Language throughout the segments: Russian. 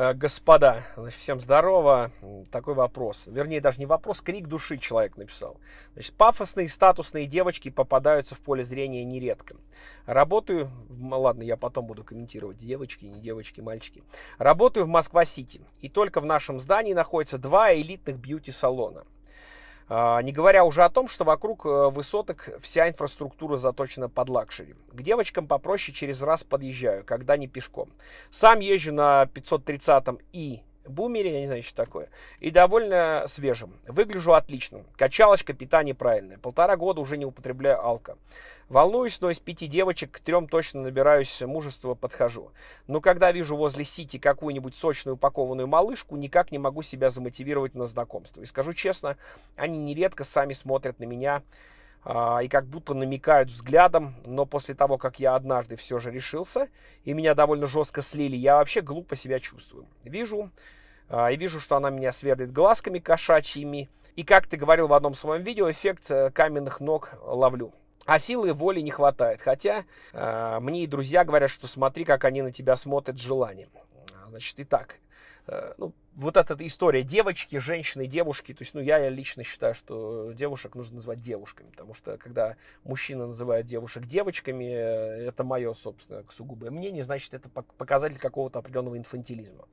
Э, господа, всем здорово. Такой вопрос. Вернее, даже не вопрос, крик души человек написал. Значит, пафосные статусные девочки попадаются в поле зрения нередко. Работаю, ладно, я потом буду комментировать, девочки, не девочки, мальчики. Работаю в Москва-Сити, и только в нашем здании находятся два элитных бьюти-салона – а, не говоря уже о том, что вокруг э, высоток вся инфраструктура заточена под лакшери. К девочкам попроще через раз подъезжаю, когда не пешком. Сам езжу на 530-м и бумере, я не знаю, что такое, и довольно свежим. Выгляжу отлично. Качалочка, питание правильное. Полтора года уже не употребляю алкоголь. Волнуюсь, но из пяти девочек к трем точно набираюсь э, мужества, подхожу. Но когда вижу возле Сити какую-нибудь сочную упакованную малышку, никак не могу себя замотивировать на знакомство. И скажу честно, они нередко сами смотрят на меня э, и как будто намекают взглядом, но после того, как я однажды все же решился, и меня довольно жестко слили, я вообще глупо себя чувствую. Вижу, э, и вижу, что она меня сверлит глазками кошачьими, и, как ты говорил в одном своем видео, эффект э, каменных ног ловлю. А силы воли не хватает. Хотя э, мне и друзья говорят, что смотри, как они на тебя смотрят с желанием. А, значит, итак, э, ну, вот эта история девочки, женщины, девушки, то есть, ну, я лично считаю, что девушек нужно называть девушками, потому что, когда мужчина называет девушек девочками, э, это мое, собственно, сугубое мнение, значит, это показатель какого-то определенного инфантилизма.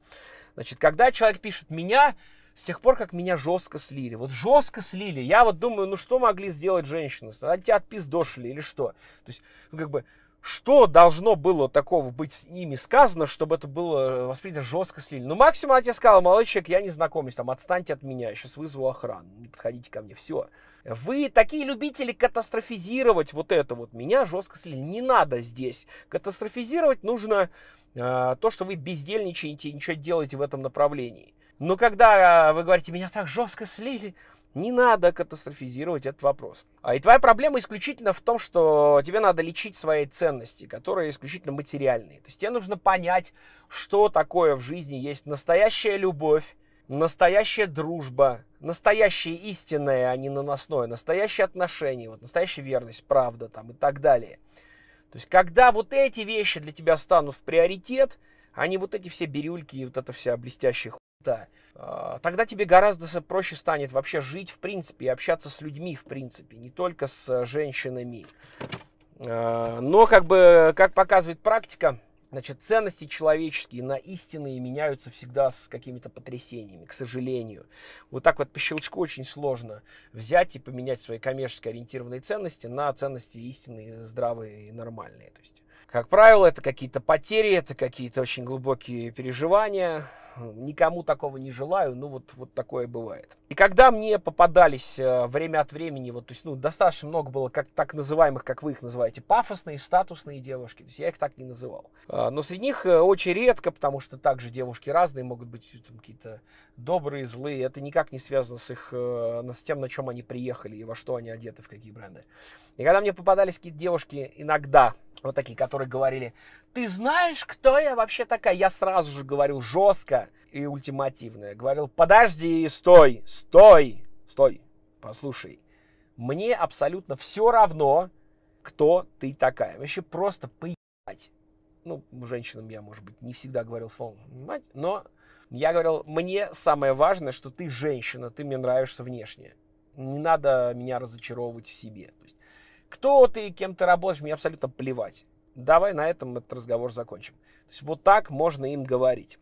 Значит, когда человек пишет «меня», с тех пор, как меня жестко слили. Вот жестко слили. Я вот думаю, ну что могли сделать женщины? Они а тебя отпиздошили или что? То есть, ну как бы, что должно было такого быть с ними сказано, чтобы это было э, воспринято жестко слили? Ну, максимум она тебе сказала, молодой человек, я не знакомлюсь, там, отстаньте от меня, я сейчас вызову охрану, не подходите ко мне, все. Вы такие любители катастрофизировать вот это вот, меня жестко слили, не надо здесь. Катастрофизировать нужно э, то, что вы бездельничаете и ничего делаете в этом направлении. Но когда а, вы говорите, меня так жестко слили, не надо катастрофизировать этот вопрос. А и твоя проблема исключительно в том, что тебе надо лечить свои ценности, которые исключительно материальные. То есть тебе нужно понять, что такое в жизни есть настоящая любовь, настоящая дружба, настоящее истинное, а не наносное, настоящие отношения, вот, настоящая верность, правда там и так далее. То есть, когда вот эти вещи для тебя станут в приоритет, а не вот эти все бирюльки и вот эта вся блестящая это, тогда тебе гораздо проще станет вообще жить в принципе и общаться с людьми в принципе, не только с э, женщинами. Э, но, как бы, как показывает практика, значит, ценности человеческие на истинные меняются всегда с какими-то потрясениями, к сожалению. Вот так вот по щелчку очень сложно взять и поменять свои коммерчески ориентированные ценности на ценности истинные, здравые и нормальные. То есть, как правило, это какие-то потери, это какие-то очень глубокие переживания, никому такого не желаю, но ну, вот, вот такое бывает. И когда мне попадались э, время от времени, вот, то есть, ну, достаточно много было как, так называемых, как вы их называете, пафосные, статусные девушки, то есть я их так не называл. А, но среди них э, очень редко, потому что также девушки разные, могут быть э, какие-то добрые, злые, это никак не связано с их, с тем, на чем они приехали и во что они одеты, в какие бренды. И когда мне попадались какие-то девушки иногда, вот такие, которые говорили, ты знаешь, кто я вообще такая? Я сразу же говорил жестко и ультимативно. Я говорил, подожди, стой, стой, стой, послушай. Мне абсолютно все равно, кто ты такая. Вообще просто поебать. Ну, женщинам я, может быть, не всегда говорил слово «мать», но я говорил, мне самое важное, что ты женщина, ты мне нравишься внешне. Не надо меня разочаровывать в себе. То есть кто ты и кем ты работаешь, мне абсолютно плевать. Давай на этом этот разговор закончим. То есть вот так можно им говорить.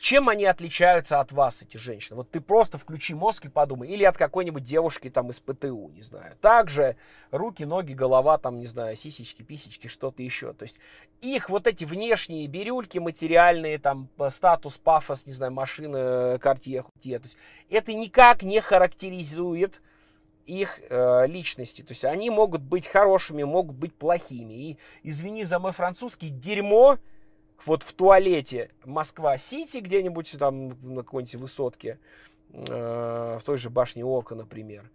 Чем они отличаются от вас, эти женщины? Вот ты просто включи мозг и подумай. Или от какой-нибудь девушки там из ПТУ, не знаю. Также руки, ноги, голова, там, не знаю, сисечки, писечки, что-то еще. То есть их вот эти внешние бирюльки материальные, там, статус, пафос, не знаю, машина, картье, э, хутье. То есть это никак не характеризует их э, личности. То есть они могут быть хорошими, могут быть плохими. И, извини за мой французский, дерьмо вот в туалете Москва-Сити где-нибудь там на какой-нибудь высотке, э, в той же башне Ока, например,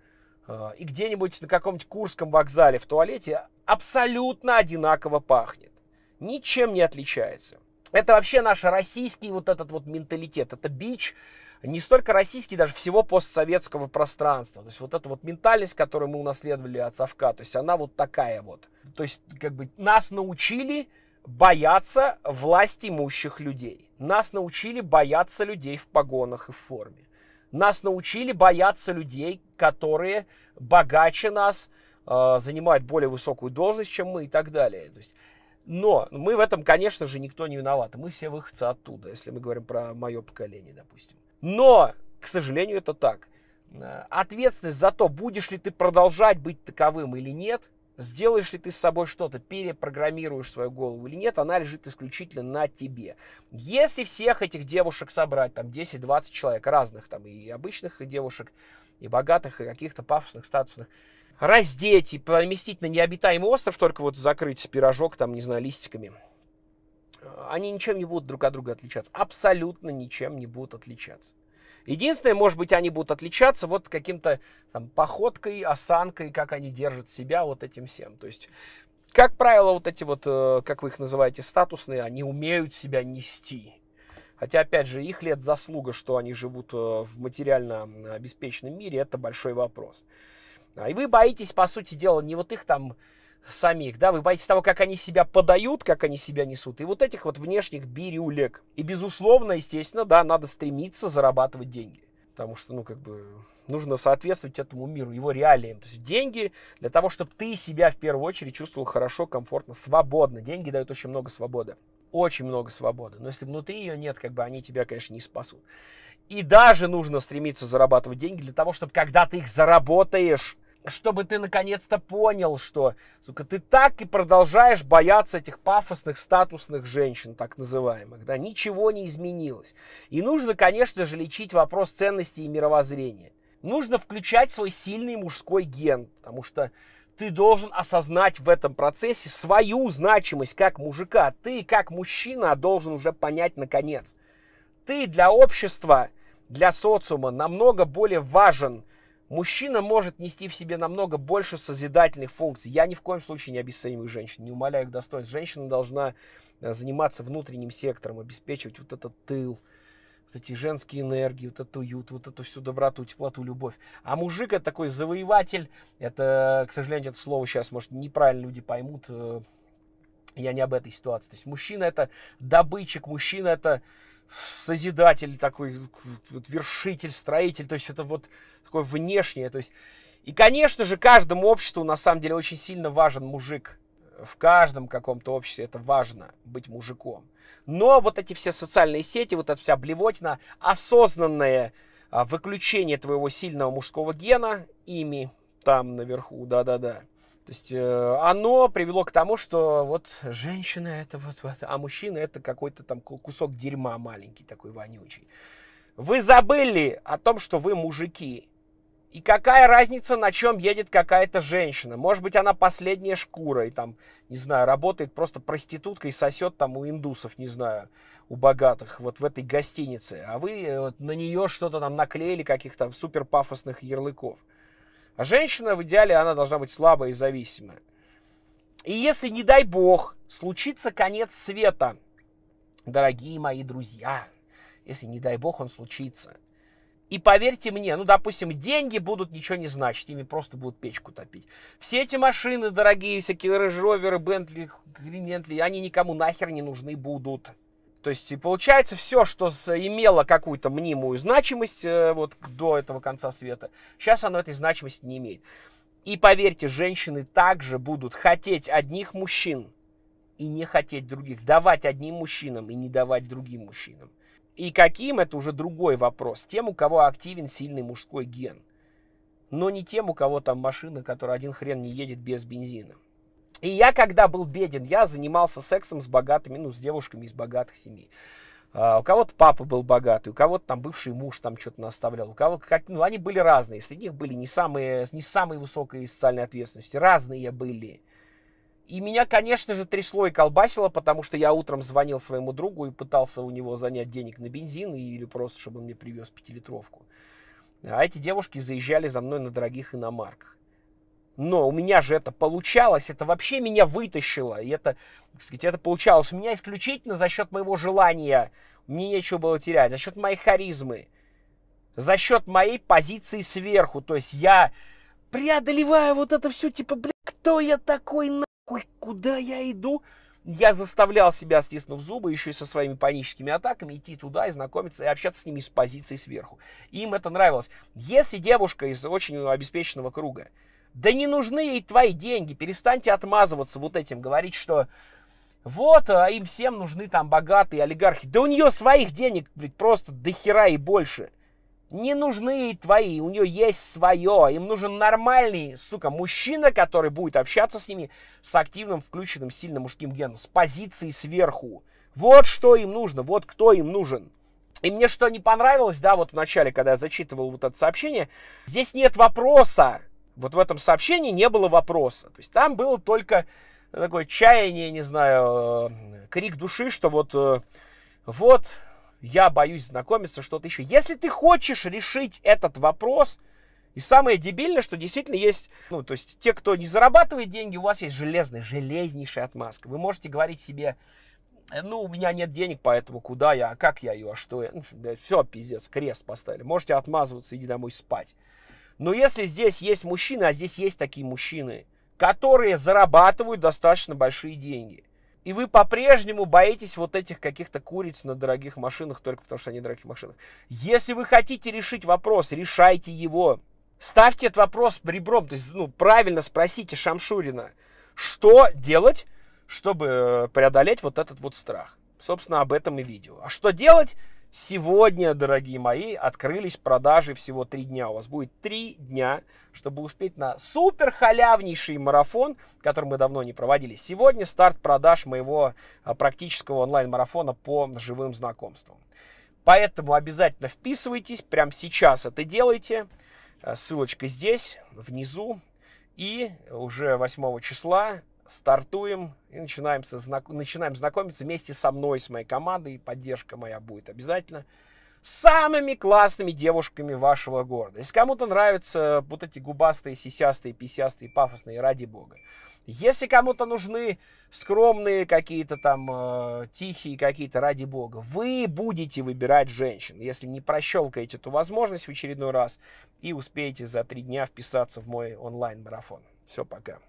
э, и где-нибудь на каком-нибудь Курском вокзале в туалете абсолютно одинаково пахнет. Ничем не отличается. Это вообще наш российский вот этот вот менталитет. Это бич, не столько российский, даже всего постсоветского пространства. То есть вот эта вот ментальность, которую мы унаследовали от совка, то есть она вот такая вот. То есть как бы нас научили бояться власть имущих людей. Нас научили бояться людей в погонах и в форме. Нас научили бояться людей, которые богаче нас, э, занимают более высокую должность, чем мы и так далее. То есть но мы в этом, конечно же, никто не виноват. Мы все выходцы оттуда, если мы говорим про мое поколение, допустим. Но, к сожалению, это так. Э, ответственность за то, будешь ли ты продолжать быть таковым или нет, сделаешь ли ты с собой что-то, перепрограммируешь свою голову или нет, она лежит исключительно на тебе. Если всех этих девушек собрать, там 10-20 человек разных, там и обычных и девушек, и богатых, и каких-то пафосных, статусных, раздеть и поместить на необитаемый остров, только вот закрыть пирожок там, не знаю, листиками. Они ничем не будут друг от друга отличаться. Абсолютно ничем не будут отличаться. Единственное, может быть, они будут отличаться вот каким-то там походкой, осанкой, как они держат себя вот этим всем. То есть, как правило, вот эти вот, э, как вы их называете, статусные, они умеют себя нести. Хотя, опять же, их лет заслуга, что они живут э, в материально обеспеченном мире, это большой вопрос. А, и вы боитесь, по сути дела, не вот их там самих, да, вы боитесь того, как они себя подают, как они себя несут, и вот этих вот внешних бирюлек. И, безусловно, естественно, да, надо стремиться зарабатывать деньги, потому что, ну, как бы, нужно соответствовать этому миру, его реалиям. То есть деньги для того, чтобы ты себя в первую очередь чувствовал хорошо, комфортно, свободно. Деньги дают очень много свободы. Очень много свободы. Но если внутри ее нет, как бы они тебя, конечно, не спасут. И даже нужно стремиться зарабатывать деньги для того, чтобы когда ты их заработаешь, чтобы ты наконец-то понял, что, сука, ты так и продолжаешь бояться этих пафосных статусных женщин, так называемых, да, ничего не изменилось. И нужно, конечно же, лечить вопрос ценностей и мировоззрения. Нужно включать свой сильный мужской ген, потому что ты должен осознать в этом процессе свою значимость как мужика. Ты как мужчина должен уже понять наконец. Ты для общества, для социума намного более важен, Мужчина может нести в себе намного больше созидательных функций. Я ни в коем случае не обесцениваю женщин, не умоляю их достоинств. Женщина должна э, заниматься внутренним сектором, обеспечивать вот этот тыл, вот эти женские энергии, вот этот уют, вот эту всю доброту, теплоту, любовь. А мужик это такой завоеватель. Это, к сожалению, это слово сейчас, может, неправильно люди поймут. Э, я не об этой ситуации. То есть мужчина это добытчик, мужчина это созидатель такой, вот, вершитель, строитель, то есть это вот такое внешнее, то есть и, конечно же, каждому обществу на самом деле очень сильно важен мужик. В каждом каком-то обществе это важно, быть мужиком. Но вот эти все социальные сети, вот эта вся блевотина, осознанное а, выключение твоего сильного мужского гена ими там наверху, да-да-да. То есть э, оно привело к тому, что вот женщина это вот, вот а мужчина это какой-то там кусок дерьма маленький такой вонючий. Вы забыли о том, что вы мужики. И какая разница, на чем едет какая-то женщина? Может быть, она последняя шкура и там, не знаю, работает просто проституткой, сосет там у индусов, не знаю, у богатых, вот в этой гостинице. А вы э, вот, на нее что-то там наклеили, каких-то супер пафосных ярлыков. А женщина в идеале, она должна быть слабая и зависимая. И если, не дай бог, случится конец света, дорогие мои друзья, если, не дай бог, он случится, и поверьте мне, ну, допустим, деньги будут ничего не значить, ими просто будут печку топить. Все эти машины дорогие, всякие рейндж Бентли, Гринентли, они никому нахер не нужны будут. То есть, и получается, все, что имело какую-то мнимую значимость э, вот до этого конца света, сейчас оно этой значимости не имеет. И поверьте, женщины также будут хотеть одних мужчин и не хотеть других, давать одним мужчинам и не давать другим мужчинам. И каким, это уже другой вопрос. Тем, у кого активен сильный мужской ген. Но не тем, у кого там машина, которая один хрен не едет без бензина. И я, когда был беден, я занимался сексом с богатыми, ну, с девушками из богатых семей. А, у кого-то папа был богатый, у кого-то там бывший муж там что-то наставлял, у кого как, ну, они были разные, среди них были не самые, не самые высокие социальные ответственности, разные были. И меня, конечно же, трясло и колбасило, потому что я утром звонил своему другу и пытался у него занять денег на бензин или просто, чтобы он мне привез пятилитровку. А эти девушки заезжали за мной на дорогих иномарках но у меня же это получалось, это вообще меня вытащило, и это, так сказать, это получалось у меня исключительно за счет моего желания, мне нечего было терять, за счет моей харизмы, за счет моей позиции сверху, то есть я преодолеваю вот это все, типа, блин, кто я такой, нахуй, куда я иду, я заставлял себя, стиснув зубы, еще и со своими паническими атаками, идти туда и знакомиться, и общаться с ними с позиции сверху. Им это нравилось. Если девушка из очень обеспеченного круга, да не нужны ей твои деньги. Перестаньте отмазываться вот этим, говорить, что вот, а им всем нужны там богатые олигархи. Да у нее своих денег, блядь, просто до хера и больше. Не нужны ей твои, у нее есть свое. Им нужен нормальный, сука, мужчина, который будет общаться с ними с активным, включенным, сильным мужским геном, с позиции сверху. Вот что им нужно, вот кто им нужен. И мне что не понравилось, да, вот в начале, когда я зачитывал вот это сообщение, здесь нет вопроса, вот в этом сообщении не было вопроса. То есть там было только такое чаяние, не знаю, э, крик души, что вот, э, вот, я боюсь знакомиться, что-то еще. Если ты хочешь решить этот вопрос, и самое дебильное, что действительно есть, ну, то есть те, кто не зарабатывает деньги, у вас есть железная, железнейшая отмазка. Вы можете говорить себе, «Э, ну, у меня нет денег, поэтому куда я, а как я ее, а что я. Ну, все, пиздец, крест поставили. Можете отмазываться, иди домой спать. Но если здесь есть мужчины, а здесь есть такие мужчины, которые зарабатывают достаточно большие деньги, и вы по-прежнему боитесь вот этих каких-то куриц на дорогих машинах, только потому что они дорогих машинах. Если вы хотите решить вопрос, решайте его. Ставьте этот вопрос ребром, то есть, ну, правильно спросите Шамшурина, что делать, чтобы э, преодолеть вот этот вот страх. Собственно, об этом и видео. А что делать? Сегодня, дорогие мои, открылись продажи всего три дня. У вас будет три дня, чтобы успеть на супер халявнейший марафон, который мы давно не проводили. Сегодня старт продаж моего а, практического онлайн-марафона по живым знакомствам. Поэтому обязательно вписывайтесь, прямо сейчас это делайте. А, ссылочка здесь, внизу. И уже 8 числа стартуем и начинаем, со, начинаем знакомиться вместе со мной, с моей командой, и поддержка моя будет обязательно, самыми классными девушками вашего города. Если кому-то нравятся вот эти губастые, сисястые, писястые, пафосные, ради бога. Если кому-то нужны скромные какие-то там э, тихие какие-то, ради бога, вы будете выбирать женщин, если не прощелкаете эту возможность в очередной раз и успеете за три дня вписаться в мой онлайн-марафон. Все, пока.